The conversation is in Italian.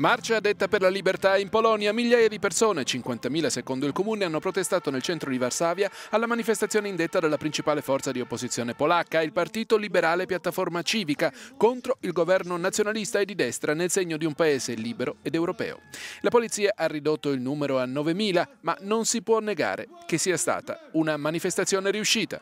Marcia detta per la libertà in Polonia, migliaia di persone, 50.000 secondo il comune, hanno protestato nel centro di Varsavia alla manifestazione indetta dalla principale forza di opposizione polacca, il Partito Liberale Piattaforma Civica, contro il governo nazionalista e di destra nel segno di un paese libero ed europeo. La polizia ha ridotto il numero a 9.000, ma non si può negare che sia stata una manifestazione riuscita.